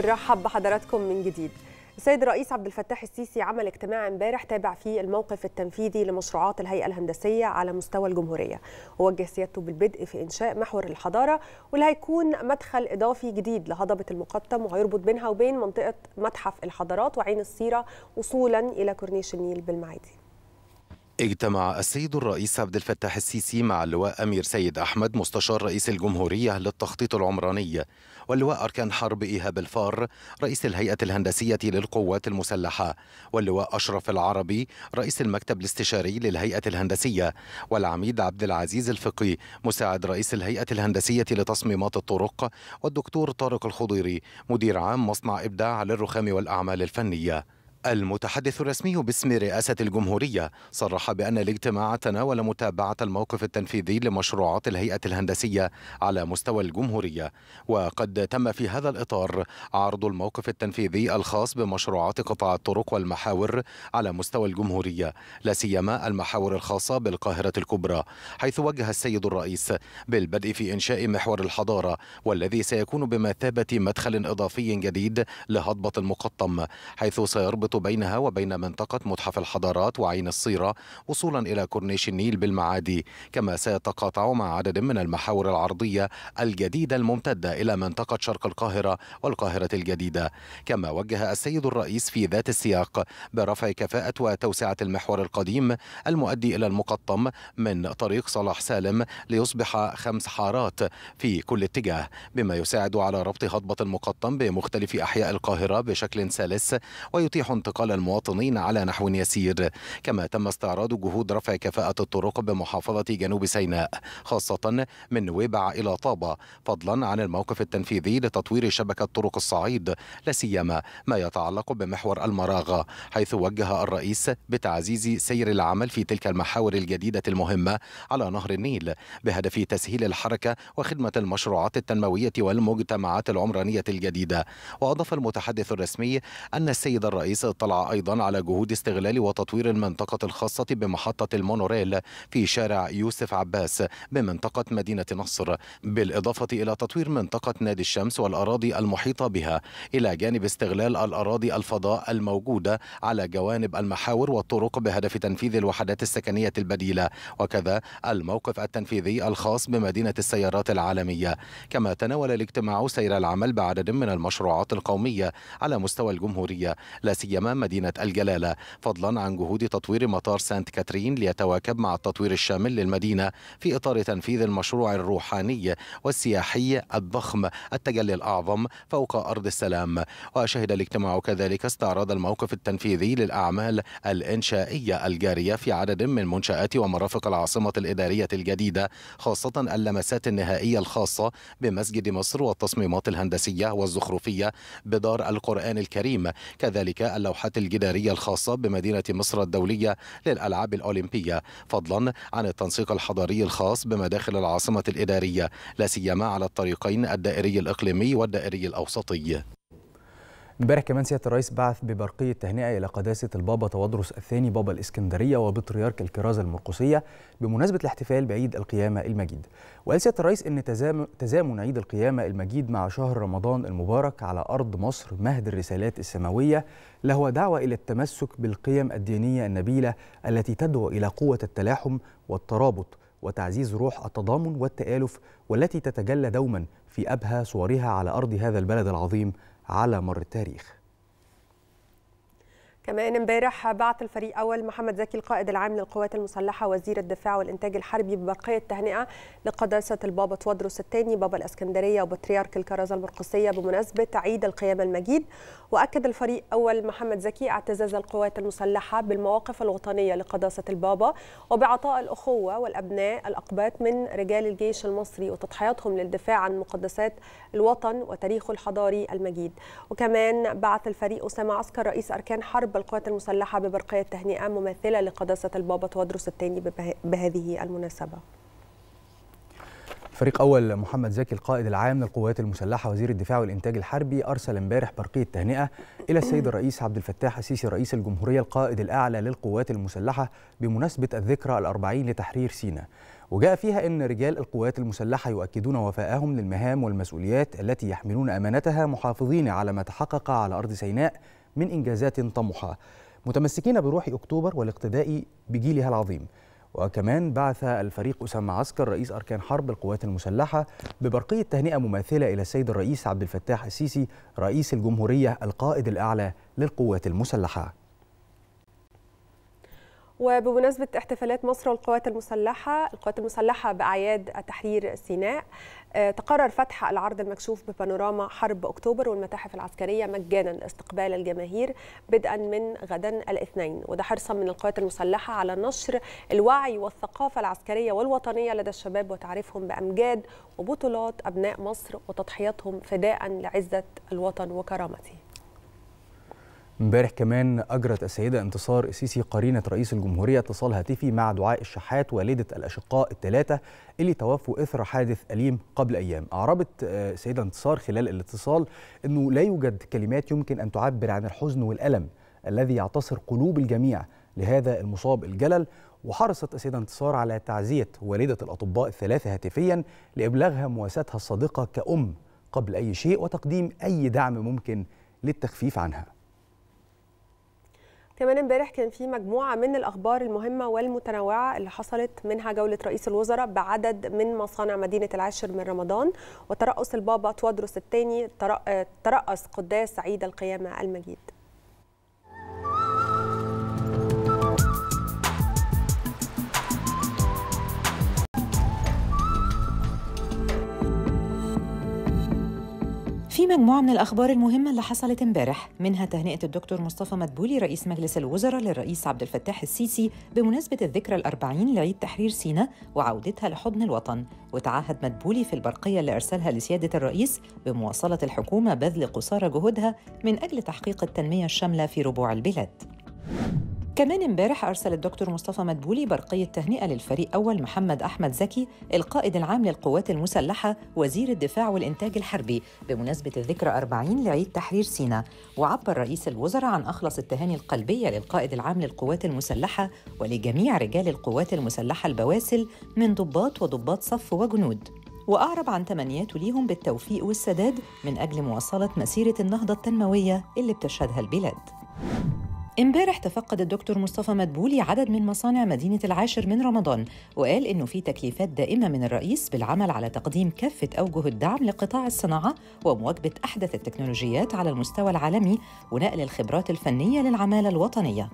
نرحب بحضراتكم من جديد السيد الرئيس عبد الفتاح السيسي عمل اجتماع امبارح تابع فيه الموقف التنفيذي لمشروعات الهيئه الهندسيه على مستوى الجمهوريه ووجه سيادته بالبدء في انشاء محور الحضاره واللي هيكون مدخل اضافي جديد لهضبه المقطم وهيربط بينها وبين منطقه متحف الحضارات وعين السيره وصولا الى كورنيش النيل بالمعادي اجتمع السيد الرئيس عبد الفتاح السيسي مع اللواء أمير سيد أحمد مستشار رئيس الجمهورية للتخطيط العمراني واللواء أركان حرب إيهاب الفار رئيس الهيئة الهندسية للقوات المسلحة واللواء أشرف العربي رئيس المكتب الاستشاري للهيئة الهندسية والعميد عبد العزيز الفقي مساعد رئيس الهيئة الهندسية لتصميمات الطرق والدكتور طارق الخضيري مدير عام مصنع إبداع للرخام والأعمال الفنية المتحدث الرسمي باسم رئاسة الجمهورية صرح بأن الاجتماع تناول متابعة الموقف التنفيذي لمشروعات الهيئة الهندسية على مستوى الجمهورية وقد تم في هذا الإطار عرض الموقف التنفيذي الخاص بمشروعات قطاع الطرق والمحاور على مستوى الجمهورية لا سيما المحاور الخاصة بالقاهرة الكبرى حيث وجه السيد الرئيس بالبدء في إنشاء محور الحضارة والذي سيكون بمثابة مدخل إضافي جديد لهضبة المقطم حيث سيربط تربط بينها وبين منطقة متحف الحضارات وعين الصيرة وصولا إلى كورنيش النيل بالمعادي كما سيتقاطع مع عدد من المحاور العرضية الجديدة الممتدة إلى منطقة شرق القاهرة والقاهرة الجديدة كما وجه السيد الرئيس في ذات السياق برفع كفاءة وتوسعة المحور القديم المؤدي إلى المقطم من طريق صلاح سالم ليصبح خمس حارات في كل اتجاه بما يساعد على ربط هضبة المقطم بمختلف أحياء القاهرة بشكل سلس ويتيح انتقال المواطنين على نحو يسير كما تم استعراض جهود رفع كفاءة الطرق بمحافظة جنوب سيناء خاصة من نويبع إلى طابة فضلا عن الموقف التنفيذي لتطوير شبكة طرق الصعيد لا سيما ما يتعلق بمحور المراغة حيث وجه الرئيس بتعزيز سير العمل في تلك المحاور الجديدة المهمة على نهر النيل بهدف تسهيل الحركة وخدمة المشروعات التنموية والمجتمعات العمرانية الجديدة وأضاف المتحدث الرسمي أن السيد الرئيس اطلع أيضا على جهود استغلال وتطوير المنطقة الخاصة بمحطة المونوريل في شارع يوسف عباس بمنطقة مدينة نصر بالإضافة إلى تطوير منطقة نادي الشمس والأراضي المحيطة بها إلى جانب استغلال الأراضي الفضاء الموجودة على جوانب المحاور والطرق بهدف تنفيذ الوحدات السكنية البديلة وكذا الموقف التنفيذي الخاص بمدينة السيارات العالمية كما تناول الاجتماع سير العمل بعدد من المشروعات القومية على مستوى الجمهورية لا سيما اليمن مدينة الجلالة فضلا عن جهود تطوير مطار سانت كاترين ليتواكب مع التطوير الشامل للمدينة في إطار تنفيذ المشروع الروحاني والسياحي الضخم التجلي الأعظم فوق أرض السلام وشهد الاجتماع كذلك استعراض الموقف التنفيذي للأعمال الإنشائية الجارية في عدد من منشآت ومرافق العاصمة الإدارية الجديدة خاصة اللمسات النهائية الخاصة بمسجد مصر والتصميمات الهندسية والزخرفية بدار القرآن الكريم كذلك اللوحات الجدارية الخاصة بمدينة مصر الدولية للألعاب الأولمبية فضلا عن التنسيق الحضاري الخاص بمداخل العاصمة الإدارية لا سيما على الطريقين الدائري الإقليمي والدائري الأوسطي امبارح كمان سياده الرئيس بعث ببرقيه تهنئه الى قداسه البابا تواضروس الثاني بابا الاسكندريه وبطريرك الكرازه المرقسيه بمناسبه الاحتفال بعيد القيامه المجيد. وقال سياده الرئيس ان تزامن عيد القيامه المجيد مع شهر رمضان المبارك على ارض مصر مهد الرسالات السماويه لهو دعوه الى التمسك بالقيم الدينيه النبيله التي تدعو الى قوه التلاحم والترابط وتعزيز روح التضامن والتآلف والتي تتجلى دوما في أبهى صورها على أرض هذا البلد العظيم على مر التاريخ كمان امبارح بعث الفريق اول محمد زكي القائد العام للقوات المسلحه وزير الدفاع والانتاج الحربي ببقيه تهنئه لقداسه البابا تودروس الثاني بابا الاسكندريه وبطريرك الكرازه المرقسيه بمناسبه عيد القيامه المجيد واكد الفريق اول محمد زكي اعتزاز القوات المسلحه بالمواقف الوطنيه لقداسه البابا وبعطاء الاخوه والابناء الاقباط من رجال الجيش المصري وتضحياتهم للدفاع عن مقدسات الوطن وتاريخه الحضاري المجيد وكمان بعث الفريق اسامه عسكر رئيس اركان حرب القوات المسلحة ببرقية تهنئة ممثلة لقداسة البابا تودرس الثاني بهذه المناسبة فريق أول محمد زكي القائد العام للقوات المسلحة وزير الدفاع والإنتاج الحربي أرسل امبارح برقية تهنئة إلى السيد الرئيس عبد الفتاح السيسي رئيس الجمهورية القائد الأعلى للقوات المسلحة بمناسبة الذكرى الأربعين لتحرير سيناء وجاء فيها أن رجال القوات المسلحة يؤكدون وفاءهم للمهام والمسؤوليات التي يحملون أمانتها محافظين على ما تحقق على أرض سيناء من إنجازات طموحة متمسكين بروح أكتوبر والاقتداء بجيلها العظيم وكمان بعث الفريق أسامة عسكر رئيس أركان حرب القوات المسلحة ببرقية تهنئة مماثلة إلى السيد الرئيس عبد الفتاح السيسي رئيس الجمهورية القائد الأعلى للقوات المسلحة وبمناسبة احتفالات مصر والقوات المسلحة القوات المسلحة بأعياد تحرير سيناء آه، تقرر فتح العرض المكشوف ببانوراما حرب أكتوبر والمتاحف العسكرية مجانا لاستقبال الجماهير بدءا من غدا الاثنين وده حرصا من القوات المسلحة على نشر الوعي والثقافة العسكرية والوطنية لدى الشباب وتعريفهم بأمجاد وبطولات أبناء مصر وتضحياتهم فداء لعزة الوطن وكرامته امبارح كمان اجرت السيده انتصار السيسي قرينه رئيس الجمهوريه اتصال هاتفي مع دعاء الشحات والده الاشقاء الثلاثه اللي توفوا اثر حادث اليم قبل ايام اعربت آه، السيده انتصار خلال الاتصال انه لا يوجد كلمات يمكن ان تعبر عن الحزن والالم الذي يعتصر قلوب الجميع لهذا المصاب الجلل وحرصت السيدة انتصار على تعزية والدة الأطباء الثلاثة هاتفيا لإبلاغها مواساتها الصادقة كأم قبل أي شيء وتقديم أي دعم ممكن للتخفيف عنها كمان امبارح كان في مجموعه من الاخبار المهمه والمتنوعه اللي حصلت منها جوله رئيس الوزراء بعدد من مصانع مدينه العاشر من رمضان وترأس البابا توادرس الثاني ترأس قداس عيد القيامه المجيد في مجموعة من الأخبار المهمة اللي حصلت امبارح منها تهنئة الدكتور مصطفى مدبولي رئيس مجلس الوزراء للرئيس عبد الفتاح السيسي بمناسبة الذكرى الأربعين لعيد تحرير سيناء وعودتها لحضن الوطن وتعهد مدبولي في البرقية اللي أرسلها لسيادة الرئيس بمواصلة الحكومة بذل قصارى جهودها من أجل تحقيق التنمية الشاملة في ربوع البلاد كمان امبارح أرسل الدكتور مصطفى مدبولي برقية تهنئة للفريق أول محمد أحمد زكي القائد العام للقوات المسلحة وزير الدفاع والإنتاج الحربي بمناسبة الذكرى 40 لعيد تحرير سيناء وعبر رئيس الوزراء عن أخلص التهاني القلبية للقائد العام للقوات المسلحة ولجميع رجال القوات المسلحة البواسل من ضباط وضباط صف وجنود وأعرب عن تمنياته ليهم بالتوفيق والسداد من أجل مواصلة مسيرة النهضة التنموية اللي بتشهدها البلاد امبارح تفقد الدكتور مصطفى مدبولي عدد من مصانع مدينة العاشر من رمضان وقال إنه في تكليفات دائمة من الرئيس بالعمل على تقديم كافة أوجه الدعم لقطاع الصناعة ومواكبة أحدث التكنولوجيات على المستوى العالمي ونقل الخبرات الفنية للعمالة الوطنية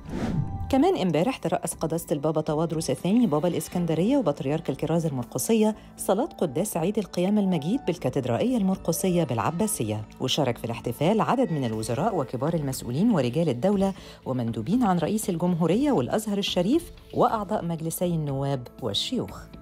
كمان امبارح ترأس قداسة البابا طوادرس الثاني بابا الإسكندرية وبطريرك الكرازة المرقسية صلاة قداس عيد القيامة المجيد بالكاتدرائية المرقسية بالعباسية وشارك في الاحتفال عدد من الوزراء وكبار المسؤولين ورجال الدولة ومندوبين عن رئيس الجمهورية والأزهر الشريف وأعضاء مجلسي النواب والشيوخ